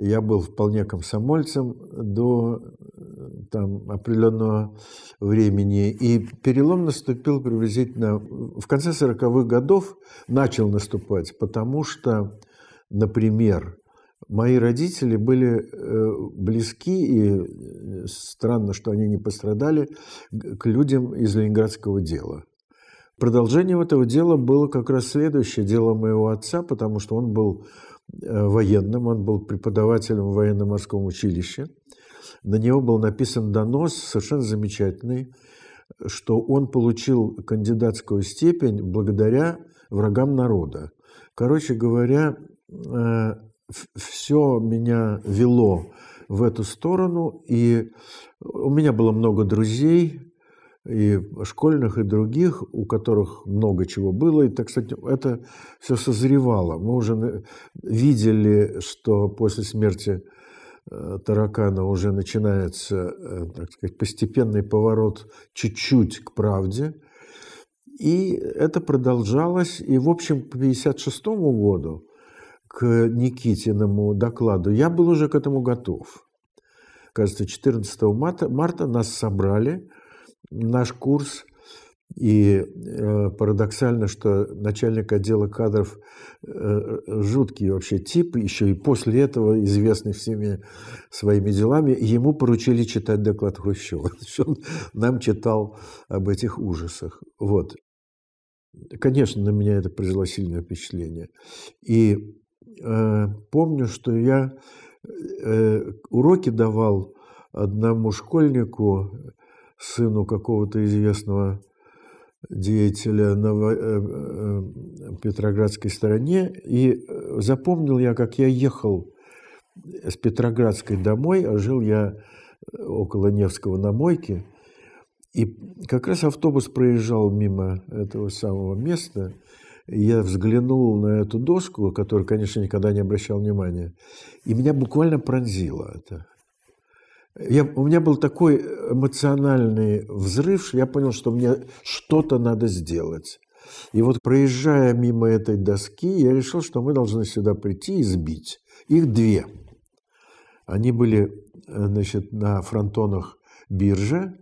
я был вполне комсомольцем до там, определенного времени. И перелом наступил приблизительно в конце 40-х годов, начал наступать, потому что, например, мои родители были э, близки, и э, странно, что они не пострадали, к людям из ленинградского дела. Продолжение этого дела было как раз следующее дело моего отца, потому что он был Э, военным, он был преподавателем в военно-морском училище. На него был написан донос совершенно замечательный, что он получил кандидатскую степень благодаря врагам народа. Короче говоря, э, все меня вело в эту сторону, и у меня было много друзей, и школьных, и других, у которых много чего было. И, так кстати, это все созревало. Мы уже э, видели, что после смерти э, таракана уже начинается, э, так сказать, постепенный поворот чуть-чуть к правде. И это продолжалось. И, в общем, к 1956 году, к Никитиному докладу, я был уже к этому готов. Кажется, 14 марта, марта нас собрали – наш курс, и э, парадоксально, что начальник отдела кадров э, жуткий вообще тип, еще и после этого известный всеми своими делами, ему поручили читать доклад Хрущева. Он нам читал об этих ужасах. Вот. Конечно, на меня это произвело сильное впечатление. И э, помню, что я э, уроки давал одному школьнику, сыну какого-то известного деятеля на э, э, э, Петроградской стороне. И запомнил я, как я ехал с Петроградской домой, а жил я около Невского на мойке. И как раз автобус проезжал мимо этого самого места. Я взглянул на эту доску, которую, конечно, никогда не обращал внимания, и меня буквально пронзило это я, у меня был такой эмоциональный взрыв, что я понял, что мне что-то надо сделать. И вот проезжая мимо этой доски, я решил, что мы должны сюда прийти и сбить. Их две. Они были э, значит, на фронтонах биржи.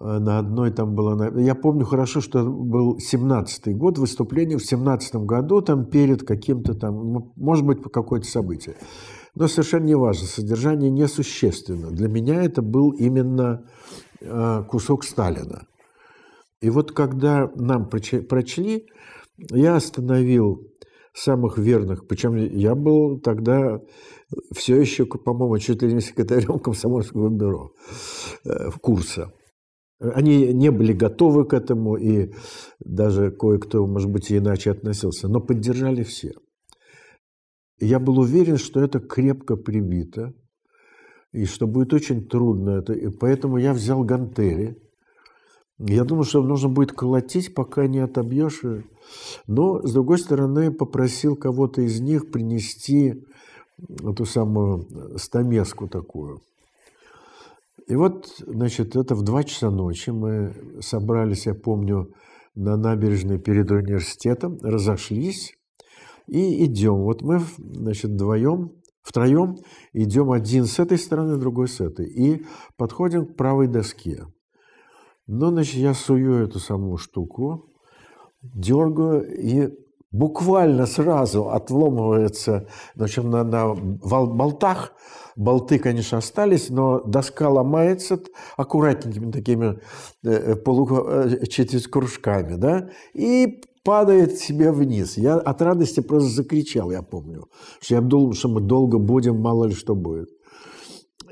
Э, на одной там было... Я помню хорошо, что был 17-й год, выступление в 17 году, там перед каким-то там, может быть, по какое-то событие но совершенно не важно, содержание несущественно. Для меня это был именно а, кусок Сталина. И вот когда нам прочли, я остановил самых верных, причем я был тогда все еще, по-моему, чуть ли не секретарем комсомольского бюро в э, курса. Они не были готовы к этому, и даже кое-кто, может быть, и иначе относился, но поддержали все. Я был уверен, что это крепко прибито, и что будет очень трудно это. И поэтому я взял гантели. Я думал, что нужно будет колотить, пока не отобьешь. Но, с другой стороны, попросил кого-то из них принести эту самую э, стамеску такую. И вот, значит, это в два часа ночи мы собрались, я помню, на набережной перед университетом, разошлись, и идем. Вот мы, значит, вдвоем, втроем идем один с этой стороны, другой с этой. И подходим к правой доске. Ну, значит, я сую эту самую штуку, дергаю, и буквально сразу отломывается, значит, на, на болтах, болты, конечно, остались, но доска ломается аккуратненькими такими э, э, полу, э, через кружками, да, и падает себе вниз. Я от радости просто закричал, я помню, что я думал, что мы долго будем, мало ли что будет.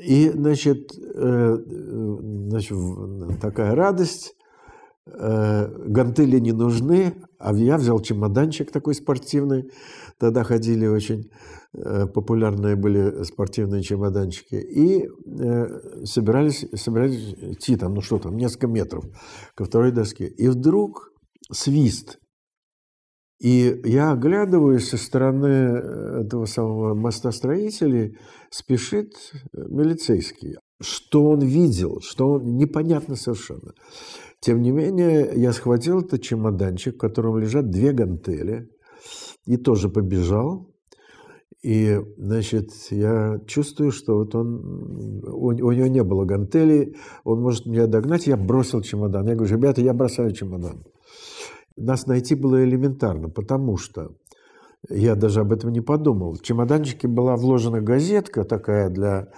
И, значит, э, значит такая радость, э, гантели не нужны, а я взял чемоданчик такой спортивный, тогда ходили очень э, популярные были спортивные чемоданчики, и э, собирались, собирались идти там, ну что там, несколько метров ко второй доске. И вдруг свист – и я оглядываюсь со стороны э, этого самого мостостроителей, спешит э, милицейский. Что он видел, что он... непонятно совершенно. Тем не менее, я схватил этот чемоданчик, в котором лежат две гантели, и тоже побежал. И, значит, я чувствую, что вот он, у, у него не было гантелей, он может меня догнать, я бросил чемодан. Я говорю, ребята, я бросаю чемодан. Нас найти было элементарно, потому что я даже об этом не подумал. В чемоданчике была вложена газетка такая для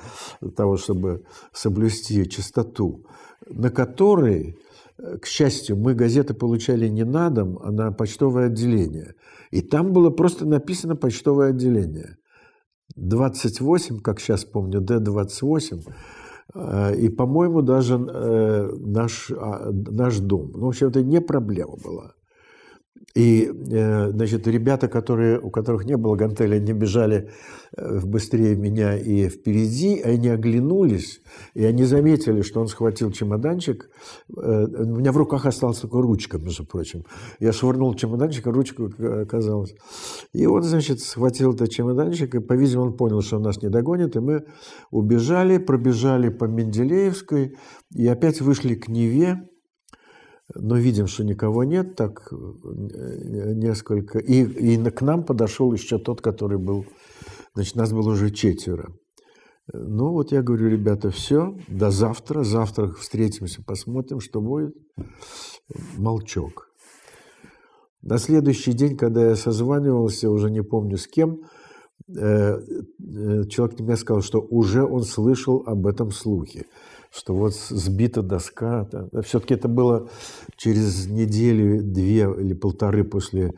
того, чтобы соблюсти чистоту, на которой, к счастью, мы газеты получали не на дом, а на почтовое отделение. И там было просто написано почтовое отделение. 28, как сейчас помню, Д-28. Э, и, по-моему, даже э, наш, а, наш дом. Ну, в общем, это не проблема была. И, э, значит, ребята, которые, у которых не было гантели, они бежали э, быстрее меня и впереди, они оглянулись, и они заметили, что он схватил чемоданчик. Э, у меня в руках осталась только ручка, между прочим. Я швырнул чемоданчик, а ручка оказалась. И он, значит, схватил этот чемоданчик, и, по-видимому, он понял, что он нас не догонит, и мы убежали, пробежали по Менделеевской, и опять вышли к Неве, но видим, что никого нет, так э, несколько. И, и к нам подошел еще тот, который был, значит, нас было уже четверо. Ну вот я говорю, ребята, все, до завтра, завтра встретимся, посмотрим, что будет. Молчок. На следующий день, когда я созванивался, уже не помню с кем, э, э, человек мне сказал, что уже он слышал об этом слухе что вот сбита доска. Все-таки это было через неделю, две или полторы после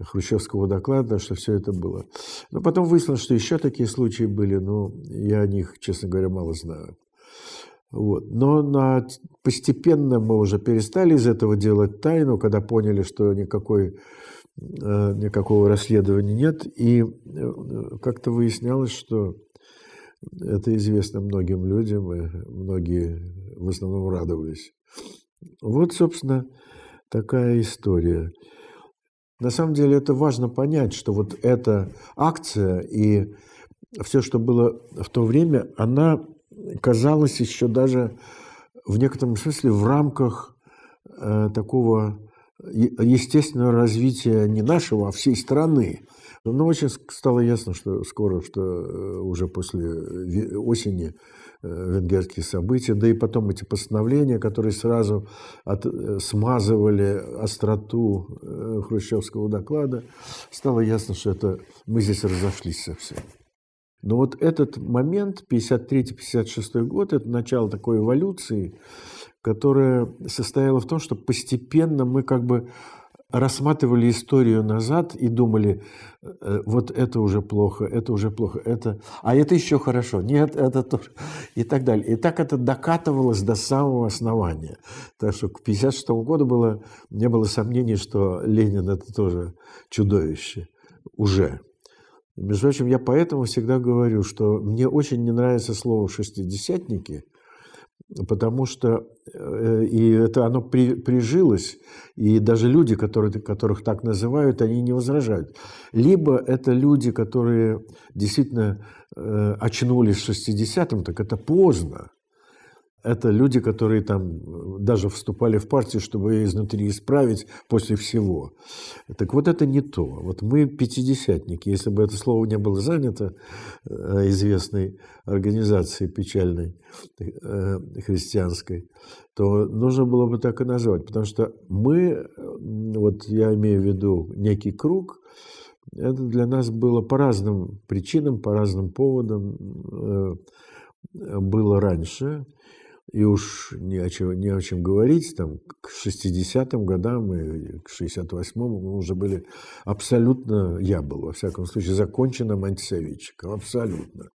Хрущевского доклада, что все это было. Но потом выяснилось, что еще такие случаи были, но я о них, честно говоря, мало знаю. Вот. Но на... постепенно мы уже перестали из этого делать тайну, когда поняли, что никакой, э, никакого расследования нет. И э, как-то выяснялось, что это известно многим людям, и многие в основном радовались. Вот, собственно, такая история. На самом деле это важно понять, что вот эта акция и все, что было в то время, она казалась еще даже в некотором смысле в рамках э, такого естественного развития не нашего, а всей страны. Ну, ну очень стало ясно, что скоро, что э, уже после э, осени э, венгерские события, да и потом эти постановления, которые сразу от, смазывали остроту хрущевского доклада, стало ясно, что это мы здесь разошлись совсем. Но вот этот момент, 53-56 год, это начало такой эволюции, которая состояла в том, что постепенно мы как бы рассматривали историю назад и думали, э, вот это уже плохо, это уже плохо, это, а это еще хорошо, нет, это тоже, и так далее. И так это докатывалось до самого основания. Так что к 56 году было, не было сомнений, что Ленин это тоже чудовище уже. Между прочим, я поэтому всегда говорю, что мне очень не нравится слово «шестидесятники», потому что э, и это оно при, прижилось, и даже люди, которые, которых так называют, они не возражают. Либо это люди, которые действительно э, очнулись в 60-м, так это поздно, это люди, которые там э, даже вступали в партию, чтобы ее изнутри исправить после всего. Так вот это не то. Вот мы пятидесятники. Если бы это слово не было занято э, известной организацией печальной э, христианской, то нужно было бы так и назвать. Потому что мы, вот я имею в виду некий круг, это для нас было по разным причинам, по разным поводам было раньше – и уж не о, чем, не о чем говорить, там, к 60-м годам и к 68-му мы уже были абсолютно, я был, во всяком случае, законченным антисоветчиком, абсолютно.